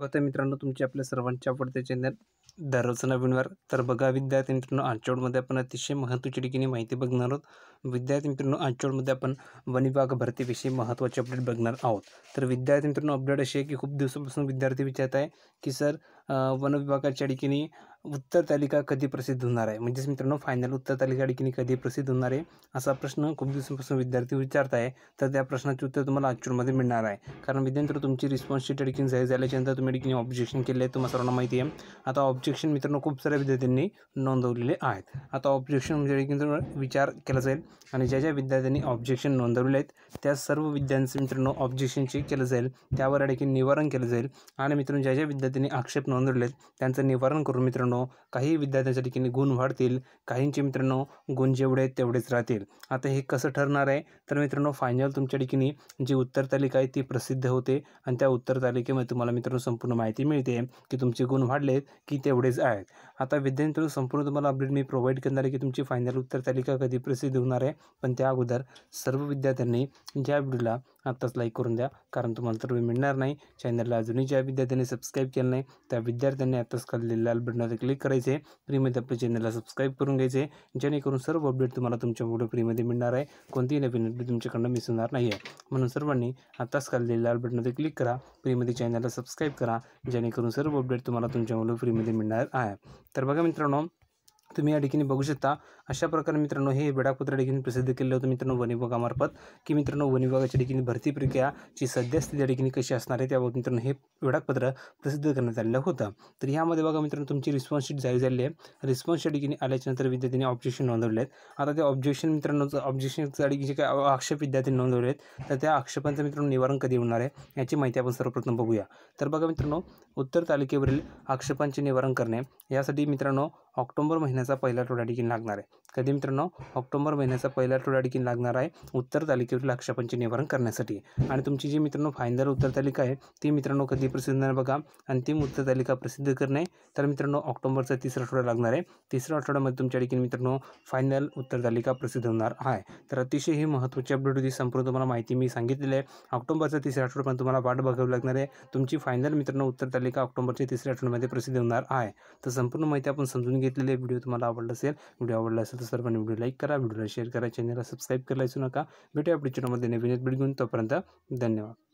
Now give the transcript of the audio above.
स्वागत मित्रांनो तुमचे आपल्या सर्वांच्या आवडते चॅनल दररोज नवीन तर बघा विद्यार्थी मित्रांनो आंचोडमध्ये आपण अतिशय महत्त्वाची ठिकाणी माहिती बघणार आहोत विद्यार्थी मित्रांनो आंचोडमध्ये आपण वन विभाग भरतीविषयी महत्त्वाचे अपडेट बघणार आहोत तर विद्यार्थी मित्रांनो अपडेट असे की खूप दिवसापासून विद्यार्थी विचारत आहे की सर वन विभागाच्या ठिकाणी उत्तर तालिका कधी प्रसिद्ध होणार आहे म्हणजेच मित्रांनो फायनल उत्तर तालिका ठिकाणी कधी प्रसिद्ध होणार आहे असा प्रश्न खूप दिवसांपासून विद्यार्थी विचारत आहे तर त्या प्रश्नाचे उत्तर तुम्हाला आजचूरमध्ये मिळणार आहे कारण विद्यार्थी तुमची रिस्पॉन्स शीट ठिकाणी जाहीर झाल्याच्यानंतर तुम्ही ठिकाणी ऑब्जेक्शन केले आहे तुम्हाला सर्वांना माहिती आहे आता ऑब्जेक्शन मित्रांनो खूप साऱ्या विद्यार्थ्यांनी नोंदवलेले आहेत आता ऑब्जेक्शन म्हणजे ठिकाणी विचार केला जाईल आणि ज्या ज्या विद्यार्थ्यांनी ऑब्जेक्शन नोंदवलेले आहेत त्या सर्व विद्यार्थ्यांचं मित्रांनो ऑब्जेक्शन चेक केलं जाईल त्यावर या ठिकाणी निवारण केलं जाईल आणि मित्रांनो ज्या ज्या विद्यार्थ्यांनी आक्षेप नोंद नोंदवले त्यांचं निवारण करून मित्रांनो काही विद्यार्थ्यांच्या ठिकाणी गुण वाढतील काहींचे मित्रांनो गुण जेवढे आहेत तेवढेच राहतील आता हे कसं ठरणार आहे तर मित्रांनो फायनल तुमच्या ठिकाणी जी उत्तर तालिका आहे ती प्रसिद्ध होते आणि त्या उत्तर तालिकेमध्ये तुम्हाला मित्रांनो संपूर्ण माहिती मिळते की तुमचे गुण वाढलेत की तेवढेच आहेत आता विद्यार्थी संपूर्ण तुम्हाला अपडेट मी प्रोव्हाइड करणार आहे की तुमची फायनल उत्तर तालिका कधी प्रसिद्ध होणार आहे पण त्या अगोदर सर्व विद्यार्थ्यांनी ज्या व्हिडिओला आत्ताच लाईक करून द्या कारण तुम्हाला तर वेळ मिळणार नाही चॅनलला अजूनही ज्या विद्यार्थ्यांनी सबस्क्राईब केलं नाही त्या विद्यार्थ्यांनी आत्ताच खाल्लेल्या लाल बटनावर क्लिक करायचे फ्रीमध्ये आपल्या चॅनलला सबस्क्राईब करून घ्यायचे जेणेकरून सर्व अपडेट तुम्हाला तुमच्या व्हिडिओ फ्रीमध्ये मिळणार आहे कोणतीही नवीन अपडेट तुमच्याकडनं मिस होणार नाही आहे म्हणून सर्वांनी आत्ताच खाल्लेल्या लाल बटनावर क्लिक करा फ्रीमध्ये चॅनलला सबस्क्राईब करा जेणेकरून सर्व अपडेट तुम्हाला तुमच्या व्हिडिओ फ्रीमध्ये मिळणार आहे तर बघा मित्रांनो तुम्ही या ठिकाणी बघू शकता अशा प्रकारे मित्रांनो हे बेडाकुत्रा ठिकाणी प्रसिद्ध केले होतं मित्रांनो वन विभागामार्फत की मित्रांनो वन विभागाच्या ठिकाणी भरती प्रक्रियाची सध्या या ठिकाणी कशी असणार आहे त्याबाबत मित्रांनो हे वेळापत्र प्रसिद्ध करण्यात आलेलं होतं तर यामध्ये बघा मित्रांनो तुमची रिस्पॉन्स शीट जारी झाली आहे रिस्पॉन्स या ठिकाणी आल्याच्यानंतर विद्यार्थ्यांनी ऑब्जेक्शन नोंदवले आहेत आता ते ऑब्जेक्शन मित्रांनो ऑब्जेक्शन जे काय आक्षेप विद्यार्थी नोंदवले आहेत तर त्या आक्षेपांचं मित्रांनो निवारण कधी होणार आहे याची माहिती आपण सर्वप्रथम बघूया तर बघा मित्रांनो उत्तर तालुक्यावरील आक्षेपांचे निवारण करणे यासाठी मित्रांनो ऑक्टोबर महिन्याचा पहिला टोळा लागणार आहे कधी मित्रांनो ऑक्टोबर महिन्याचा पहिला टोळा लागणार आहे उत्तर तालिकेवरील लक्षपंची निवारण करण्यासाठी आणि तुमची जी मित्रांनो फायनल उत्तर तालिका आहे ती मित्रांनो कधी प्रसिद्ध होणार बघा अंतिम उत्तर तालिका प्रसिद्ध करणे तर मित्रांनो ऑक्टोबरचा तिसरा आठवडा लागणार आहे तिसऱ्या आठवड्यामध्ये तुमच्या डिकीन मित्रांनो फायनल उत्तर तालिका प्रसिद्ध होणार आहे तर अतिशय ही महत्त्वाची अपडेट होती संपूर्ण तुम्हाला माहिती मी सांगितलेली आहे ऑक्टोबरचा तिसऱ्या आठवड्यापर्यंत तुम्हाला वाट बघावी लागणार आहे तुमची फायनल मित्रांनो उत्तर तालिका ऑक्टोबरच्या तिसऱ्या आठवड्यामध्ये प्रसिद्ध होणार आहे तर संपूर्ण माहिती आपण समजून घेतलेले व्हिडिओ तुम्हाला आवडला असेल व्हिडिओ आवडला असेल तर सर्वांनी व्हिडिओ लाईक करा व्हिडिओला शेअर करा चॅनलला सबस्क्राईब करायला नका भेटूया पुढच्या व्हिडिओमध्ये नवीन भेट घेऊन तोपर्यंत धन्यवाद